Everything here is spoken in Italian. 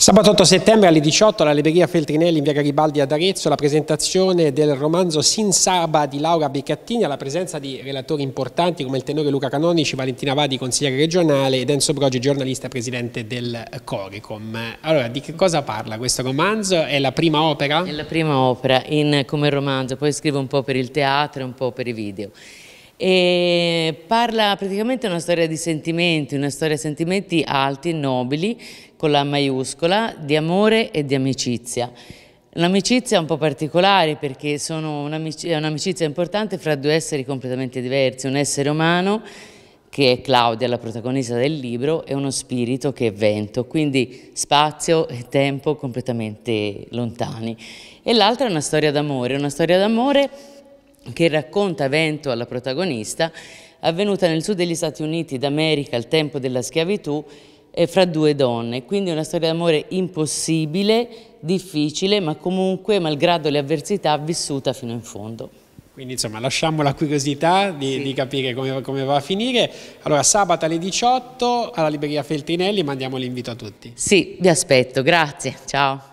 Sabato 8 settembre alle 18 alla Libreria Feltrinelli in via Garibaldi ad Arezzo la presentazione del romanzo Sin Saba di Laura Beccattini alla presenza di relatori importanti come il tenore Luca Canonici, Valentina Vadi, consigliere regionale ed Enzo Brogi, giornalista e presidente del Coricom. Allora, di che cosa parla questo romanzo? È la prima opera? È la prima opera in, come romanzo, poi scrivo un po' per il teatro e un po' per i video e parla praticamente una storia di sentimenti, una storia di sentimenti alti e nobili con la maiuscola di amore e di amicizia. L'amicizia è un po' particolare perché è un'amicizia importante fra due esseri completamente diversi, un essere umano che è Claudia, la protagonista del libro, e uno spirito che è vento, quindi spazio e tempo completamente lontani. E l'altra è una storia d'amore, una storia d'amore che racconta Vento alla protagonista, avvenuta nel sud degli Stati Uniti d'America al tempo della schiavitù eh, fra due donne, quindi una storia d'amore impossibile, difficile, ma comunque, malgrado le avversità, vissuta fino in fondo. Quindi insomma lasciamo la curiosità di, sì. di capire come, come, va a finire. Allora sabato alle 18 alla libreria Feltrinelli mandiamo l'invito a tutti. Sì, vi aspetto, grazie, ciao.